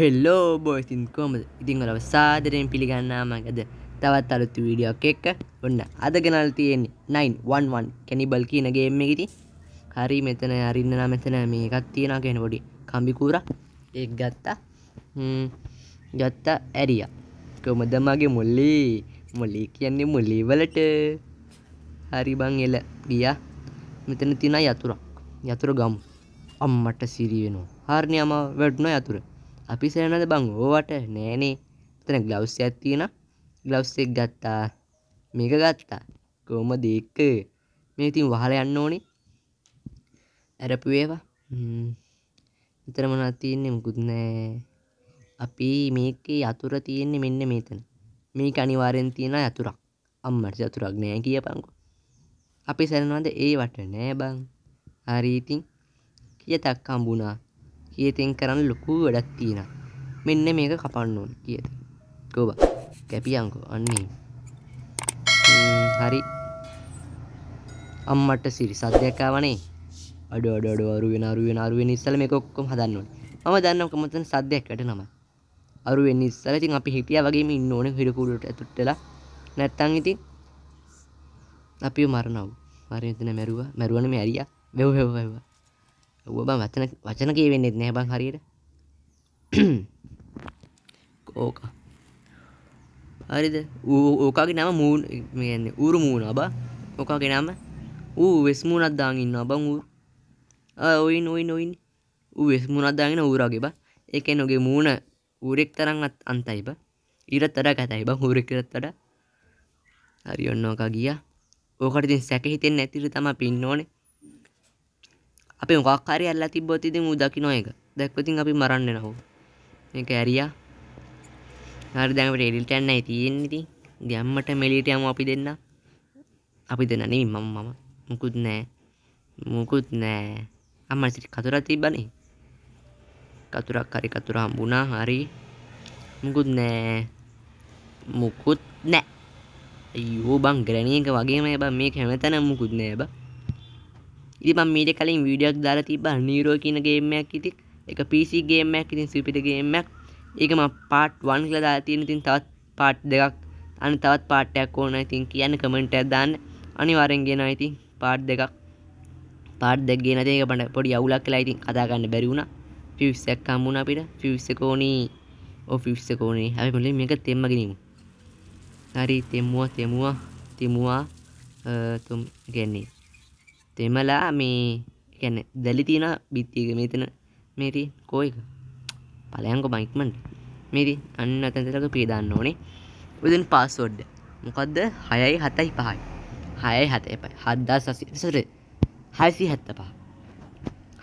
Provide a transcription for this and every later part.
හෙල්ලෝ බෝයිතින් කෝමද ඉතිං ඔලව සාදරයෙන් පිළිගන්නාමකද තවත් අලුත්තු වීඩියක් එක්ක ඔන්න අද ගෙනල් තියෙන්නේ 911 කැනිබල් කියන ගේම් එකෙදි හරි මෙතන අරින්න නම් මෙතන මේකක් තියනවා කියන පොඩි කම්බිකූරක් ඒක ගත්තා හ්ම් ගත්තා ඇරියා කොහමද මගේ මුල්ලි මුල්ලි කියන්නේ මුල්ලි වලට හරි බං එල ගියා මෙතන තියෙන යතුරක් යතුර ගමු අම්මට සිරි වෙනවා හරිනේ අම වැටුණා යතුර අපි සරනද බං ඕවට නෑනේ තන ග්ලව්සයක් තියෙන ග්ලව්සෙක් ගත්තා මේක ගත්තා කෝම දෙක්ක මේ ඉතින් වහල යන්න ඕනේ ඇරපු ඒවා විතර මොනක් තියෙන්නේ මුකුත් නෑ අපි මේකේ අතුර තියෙන්නේ මෙන්න මේතන මේ අනිවාරෙන් තියෙන යතුරක් අම්මට යතුරක් නෑ කියපංකු අපි සැරනවද ඒ වට නෑ බං හරීතින් කියතක් හම්බුණා ඒතින් කරන්න ලොකු වැඩක් තියෙන මෙන්න මේක කපන්න ඕන කියද කෝබ කැපියංකෝ අන්නේ හරි අම්මට සිරි සද්‍යයක්කාවනේ අඩ අඩ අරුවෙන අරුවෙන අරුවෙන් ඉස්සල මේ කොක්කොම හදන්න මම දන්නක මතන සද්‍යයක්කට නම අරුවෙන් ඉස්සලතින් අපි හිටිය වගේම ඉන්න ඕන හිඩකුලට ඇතුට්ටලා නැත්තං ඉති අපි මරණව් මරයතන මැරුව මැරුවන මැරිය වැව් හැවවා ඔව බං වචන වචන කියවෙන්නෙත් නෑ බං හරියට ඕක හරිද ඕකාගේ නම මූන් මේන්නේ ඌරු මූුණ බ ඕකාගේ නම ඌ වෙස්මුණත් දාගන්න බං ඌ ඔයි නොයි නොයින් ඌ වෙස්මුණත් දාගෙන ඌරගේ බ එක නොගේ මූුණ ඌරෙක් තරන්ත් අන්තයි බ ඉරත් තර කතයි බං හූරෙකරත්තට හරි ඔන්න ඕකා ගිය ඕකට තින් සැක හිතෙන් ඇතිර තම පින්න ඕනේ අපි මොකක්කාරි ඇල්ල තිබොත් ඉතින් ඌ දකින්න එක දැක්වතින් අපි මරන්න නහෝ මේක ඇරියා හරි දැන් අපිට එඩිට් යන්න ඇයි තියෙන්නේ ඉතින් ගැම්මට මෙලියට යමු අපි දෙන්න අපි දෙන්න නෙමෙයි මම මම මුකුත් නෑ මුකුත් නෑ අම්මා සිට කතුරක් තිබ්බනේ කතුරක් හරි කතුර හම්බුණා හරි මුකුත් නෑ මුකුත් නෑ අයියෝ බං ග්‍රැණි එක වගේම බං මේක හැමතැනම මුකුත් නෑ බං ඉරිමම් මීට කලින් වීඩියක් දාලා තිබා නීරෝ කියන ගේමයක් ඉති එක පිසි ගේමයක් ඉතින් සිපිට ගේමක් ඒකම පාට් වන් කියලා දාලා තියෙන ඉතින් තවත් පාට් දෙකක් අනි තවත් පාට්ටයක් ඕන ඉතින් කියන්න කමෙන්ට් එකක් දාන්න අනිවාර්යෙන් ගේනවා ඉතින් පාට් දෙකක් පාට් දෙක ගේන දේ ඒක බඩ පොඩි අවුලක් කියලා ඉතින් කතා ගන්න බැරි වුණා ෆිව්ස් එකක් හම්බුණා අපිට ෆිව්ස් එක ඕනි ඔ ෆිව්ස් එක ඕනි අපි මුලින් මේක තෙම්ම ගෙනිමු හරි තෙම්මුවා තෙමුවා තෙමුවා තුම් ගෙන්නේ තෙමලා මේ ගැන දැලි තියෙන බිත්තියක මෙතන මේරි කෝයක පලයන්ක බයික්මන්ට මේරි අන්න අතැතලක පියදාන්න ඕනේ උදන් පාස්සෝඩ්ඩ මොකක්ද හයයි හතයි පහයි හයයි හත එපයි හද්දා සසිසර හයිසි හැත්ත පහ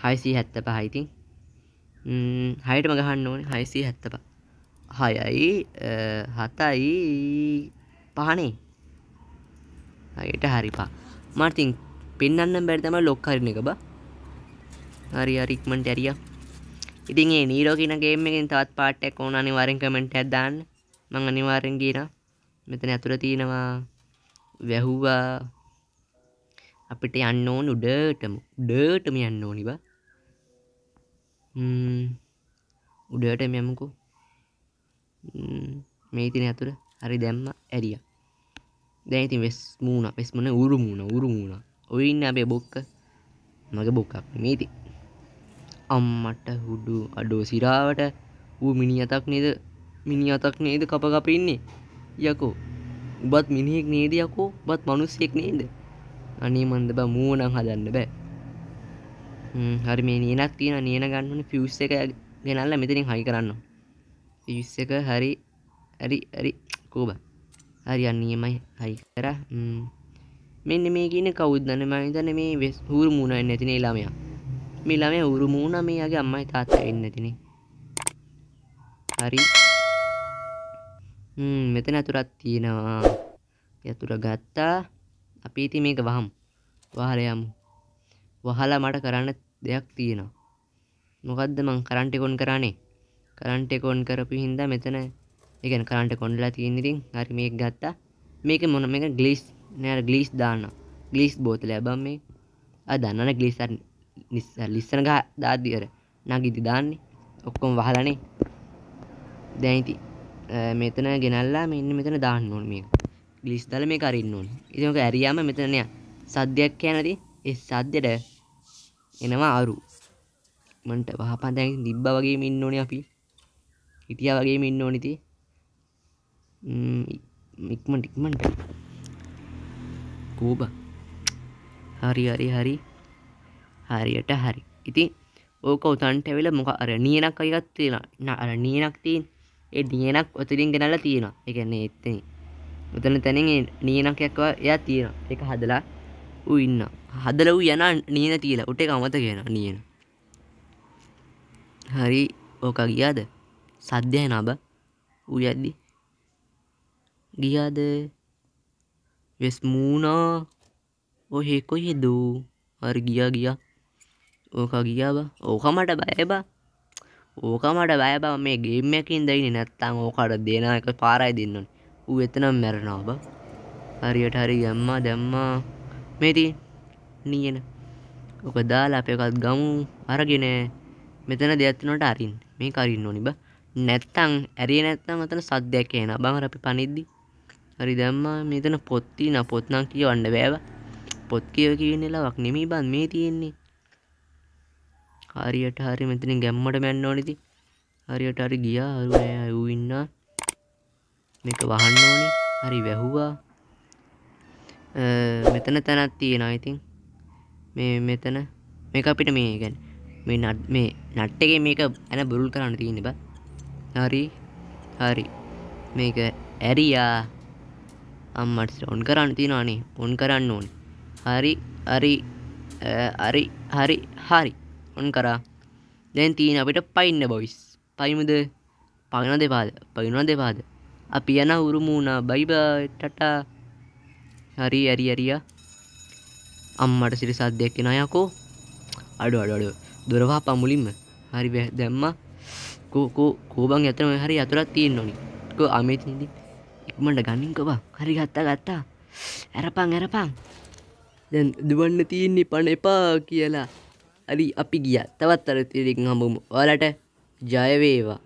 හයිසි හැත්ත පහයිති හයට මගහන්න ඕනේ හයිසි හැත්ත පා හයයි හතයි පහනේ හයට හරිපා මර්තිං පෙන්න්න බැරිතම ලොක්කරන එක බ හරි අරික්මට ඇරිය ඉතින් ඒ නීරෝකිනගේම එකෙන් තවත් පාට්ටක් ඕන අනිවාරෙන් කමෙන්ට ඇදදාන්න මං අනිවාරෙන් කියන මෙතන ඇතුර තියෙනවා වැැහුවා අපිට යන්න ඕන උඩටම ඩටම යන්න ඕනිබ උඩට මෙමකු මේ තින ඇතුර හරි දැම්ම ඇරිය දැයිති වෙස් මූුණ වෙස්මන උරු මූුණ උරු මූුණා ඔයින්න අපේ බොක්ක මගේ බොක්කක් මේති අම්මට හුඩු අඩෝ සිරාවට වූ මිනි අතක් නේද මිනි අතක් නේද කපකපඉන්නේ යකෝ උබත් මිනිෙක් නේද යකෝ බත් මනුස්සෙක් නේද අනේ මන්ද බ මූනං හදන්න බෑ හරි මේ නියනක් තියෙන නියන ගන්නන ෆිස් එක ගෙනල්ල මෙතනින් හයි කරන්න ෆිස් එක හරි ඇරි ඇරි කෝබ හරි අන්නේමයි හයි කර මෙන්න මේ කියන කවුද්දන්න මහිතන මේ වෙස් හුරු මුණන්න ඇතින ළමයා මේ ළමය උරු මුණ මේයාගේ අම්මයි තාත්ත එන්න ඇතිනේ හරි මෙතන ඇතුරත් තියෙනවා යතුර ගත්තා අපි ඉති මේක වහම් වහලයම් වහලා මට කරන්න දෙයක් තියෙනවා මොකක්ද මං කරන්ටෙකොන් කරන්නේ කරන්ටෙකොන් කරපු හින්දා මෙතන එකන කරන්ට කොන්ඩලා තියෙනඉතින් හරි මේක් ගත්තා මේක මොන මේක ගලිස් నేను గ్లీస్దాన గ్లీస్ బోతు లేబమ్మి అదన్న గ్లీస్ లిస్సనగా దాదియరు నాకు ఇది దాన్ని ఒక్కం වහලනේ දැයිති මෙතන ගෙනල්ලා මෙන්න මෙතන දාන්න ඕන මේක. ග්ලිස් දාලා මේක අරින්න ඕන. ඉතින් ඔක ඇරියාම මෙතන නෑ. සද්දයක් කියනදී ඒ සද්දෙට එනවා අරු. මන්ට වහපන් දැන් දිබ්බා වගේම ඉන්න ඕනේ අපි. හිටියා වගේම ඉන්න ඕනේ ඉතින්. ම්ම් ඉක්මන් ඉක්මන්ට කූබ හරි හරි හරි හරියට හරි ඉතින් ඕක උතන්ට වෙල මොක අර නියනක් අයගත් තියෙන අර නියනක් තින් ඒ දියනක් ඔතුරින් ගෙනල්ලා තියෙනවා එකන්නේ එත්තන උතන තැනින් නියනක්යක්ව එයා තියෙන එක හදලා ඌ ඉන්න හදල වූ යන නියන තියලා උට එක අමත ගෙන නියන හරි ඕක ගියාද සද්‍යය නබ ඌ යද්දි ගියාද වෙස්මූනා ඔහෙ කොහෙදූ හරි ගියා ගියා ඕක ගියා බා ඕක මට බය බා ඕක මට බය බා මේ ගේම් එකකින් දෙන්නේ නැත්තම් ඕකට දෙන එක පාරයි දෙන්න ඕනේ. ඌ එතනම මැරෙනවා බා. හරියට හරි යම්මා දැම්මා මේ තියෙන නියන. ඕක දාලා අපි එකක් ගමු අරගෙන මෙතන දෙයක් තුනට අරින්න. මේක අරින්න ඕනි බා. නැත්තම් ඇරියේ නැත්තම් මතන සද්දයක් එනවා. බං අපි පනිද්දි හරි දැම්මා මෙතන පොත්ති න පොත්නම් කියවන්න බෑව පොත් කියව කියන්නලාවක් නෙමී බන් මේ තියෙන්නේ හරියට හරි මෙතන ගැම්මට මැන්න ඕනෙති හරියට හරි ගියා අරු ඇයූ ඉන්න මේක වහන්න ඕනේ හරි වැැහුවා මෙතන තැනත් තියෙන ඉතින් මේ මෙතන මේක අපිට මේ ගැන මේ නට් මේ නට්ටක මේක ඇන බුරුල් කරන්න තියෙන බ හරි හරි මේක ඇරියා අම්මට ඔන් කරන්න තිනවානේ ඔන් කරන්න ඕන හරි හරි හරි හරි හරි ඔන් කරා දැන් තියෙන අපිට පයින්න බොයිස් පයිමුද පගන දෙපාද පයිුණ දෙපාද අපි යන උරුමුණා බයිබටටා හරි ඇරි ඇරිය අම්මට සිරි සද්දයක්කෙන අයකෝ අඩු අඩඩ දොරවා පමුලින්ම හරි දැම්ම කෝකෝ කෝබන් ඇතනම හරි අතුරත් තියෙන් නොනි අමිතිදී ඉක්මට ගනින්කව හරි ගත්තා ගත්තා ඇරපං ඇරපං දැන් දුවන්න තියන්නේ පණ එපා කියලා හරි අපි ගිය තවත් අර තිරෙක් හඹුමු ඔලට ජයවේවා